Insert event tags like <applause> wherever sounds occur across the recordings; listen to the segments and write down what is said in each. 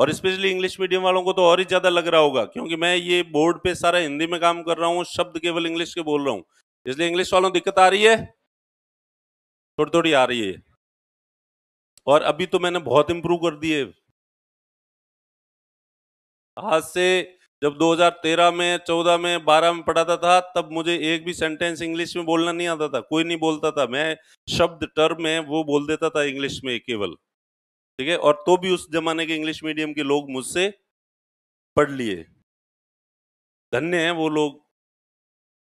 और specially English medium वालों को तो और ही ज़्यादा लग रहा होगा क्योंकि मैं ये बोर्ड पे सारा हिंदी में काम कर रहा हूँ शब्द केवल इंग्लिश के बोल रहा हूँ इसलिए इंग्लिश वालों दिक्कत आ रही है थोड़ी थोड़ी आ रही है और अभी तो मैंने बहुत इंप्रूव कर दिए आज से जब 2013 में 14 में 12 में पढ़ाता था तब मुझे एक भी सेंटेंस इंग्लिश में बोलना नहीं आता था कोई नहीं बोलता था मैं शब्द टर्म में वो बोल देता था इंग्लिश में केवल ठीक है और तो भी उस जमाने के इंग्लिश मीडियम के लोग मुझसे पढ़ लिए धन्य हैं वो लोग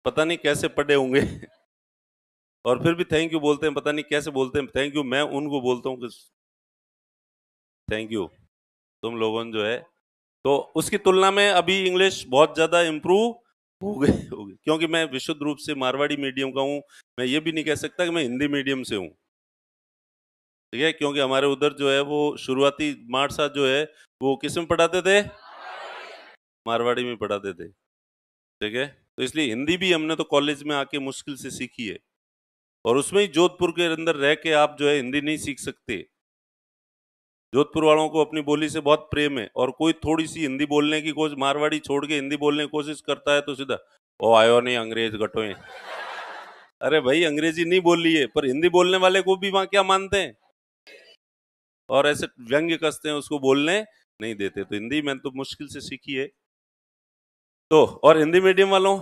पता नहीं कैसे पढ़े होंगे <laughs> और फिर भी थैंक यू बोलते हैं पता नहीं कैसे बोलते हैं थैंक यू मैं उनको बोलता हूँ कि थैंक यू तुम लोगों जो है तो उसकी तुलना में अभी इंग्लिश बहुत ज़्यादा इम्प्रूव हो गए क्योंकि मैं विशुद्ध रूप से मारवाड़ी मीडियम का हूँ मैं ये भी नहीं कह सकता कि मैं हिंदी मीडियम से हूँ ठीक है क्योंकि हमारे उधर जो है वो शुरुआती मार्च साथ जो है वो किस में पढ़ाते थे मारवाड़ी में पढ़ाते थे ठीक है तो इसलिए हिंदी भी हमने तो कॉलेज में आके मुश्किल से सीखी है और उसमें ही जोधपुर के अंदर रह के आप जो है हिंदी नहीं सीख सकते जोधपुर वालों को अपनी बोली से बहुत प्रेम है और कोई थोड़ी सी हिंदी बोलने की कोशिश मारवाड़ी छोड़ के हिंदी बोलने की कोशिश करता है तो सीधा ओ आयो नहीं अंग्रेज घटो <laughs> अरे भाई अंग्रेजी नहीं बोल रही है पर हिंदी बोलने वाले को भी वहाँ क्या मानते हैं और ऐसे व्यंग्य कसते हैं उसको बोलने नहीं देते तो हिंदी मैंने तो मुश्किल से सीखी है तो और हिंदी मीडियम वालों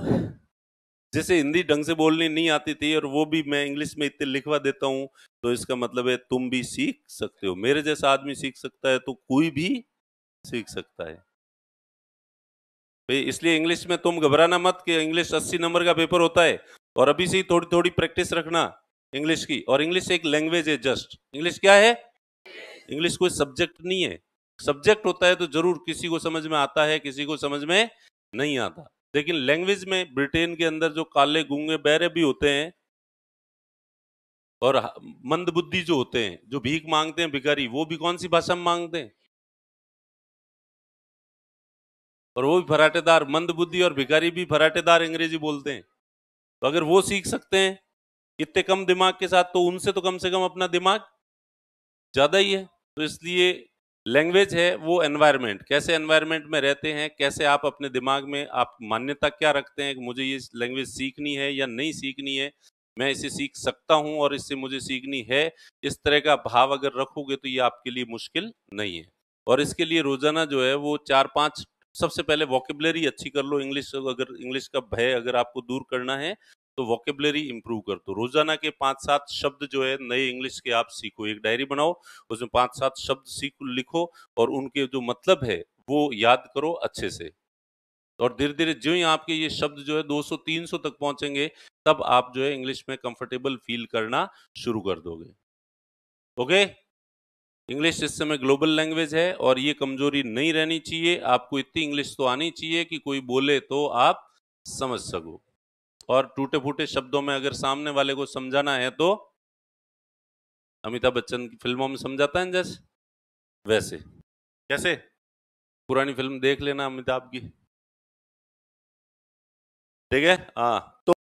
जैसे हिंदी ढंग से बोलनी नहीं आती थी और वो भी मैं इंग्लिश में इतने लिखवा देता हूँ तो इसका मतलब है तुम भी सीख सकते हो मेरे जैसा आदमी सीख सकता है तो कोई भी सीख सकता है तो इसलिए इंग्लिश में तुम घबराना मत कि इंग्लिश 80 नंबर का पेपर होता है और अभी से ही थोड़ी थोड़ी प्रैक्टिस रखना इंग्लिश की और इंग्लिश एक लैंग्वेज है जस्ट इंग्लिश क्या है इंग्लिश कोई सब्जेक्ट नहीं है सब्जेक्ट होता है तो जरूर किसी को समझ में आता है किसी को समझ में नहीं आता लेकिन लैंग्वेज में ब्रिटेन के अंदर जो काले गूंगे बैरे भी होते हैं और मंदबुद्धि जो होते हैं जो भीख मांगते हैं भिखारी वो भी कौन सी भाषा में मांगते हैं और वो भी फराटेदार मंदबुद्धि और भिखारी भी फराटेदार अंग्रेजी बोलते हैं तो अगर वो सीख सकते हैं इतने कम दिमाग के साथ तो उनसे तो कम से कम अपना दिमाग ज़्यादा ही है तो इसलिए लैंग्वेज है वो एनवायरनमेंट कैसे एनवायरनमेंट में रहते हैं कैसे आप अपने दिमाग में आप मान्यता क्या रखते हैं कि मुझे ये लैंग्वेज सीखनी है या नहीं सीखनी है मैं इसे सीख सकता हूं और इससे मुझे सीखनी है इस तरह का भाव अगर रखोगे तो ये आपके लिए मुश्किल नहीं है और इसके लिए रोजाना जो है वो चार पाँच सबसे पहले वॉकेबलरी अच्छी कर लो इंग्लिश अगर इंग्लिश का भय अगर आपको दूर करना है तो वॉकेबलरी इंप्रूव कर दो तो रोजाना के पांच सात शब्द जो है नए इंग्लिश के आप सीखो एक डायरी बनाओ उसमें पांच सात शब्द सीख लिखो और उनके जो मतलब है वो याद करो अच्छे से और धीरे धीरे जो ही आपके ये शब्द जो है 200-300 तक पहुंचेंगे तब आप जो है इंग्लिश में कंफर्टेबल फील करना शुरू कर दोगे ओके इंग्लिश इस समय ग्लोबल लैंग्वेज है और ये कमजोरी नहीं रहनी चाहिए आपको इतनी इंग्लिश तो आनी चाहिए कि कोई बोले तो आप समझ सको और टूटे फूटे शब्दों में अगर सामने वाले को समझाना है तो अमिताभ बच्चन की फिल्मों में समझाता है जैसे वैसे कैसे पुरानी फिल्म देख लेना अमिताभ की ठीक है हाँ तो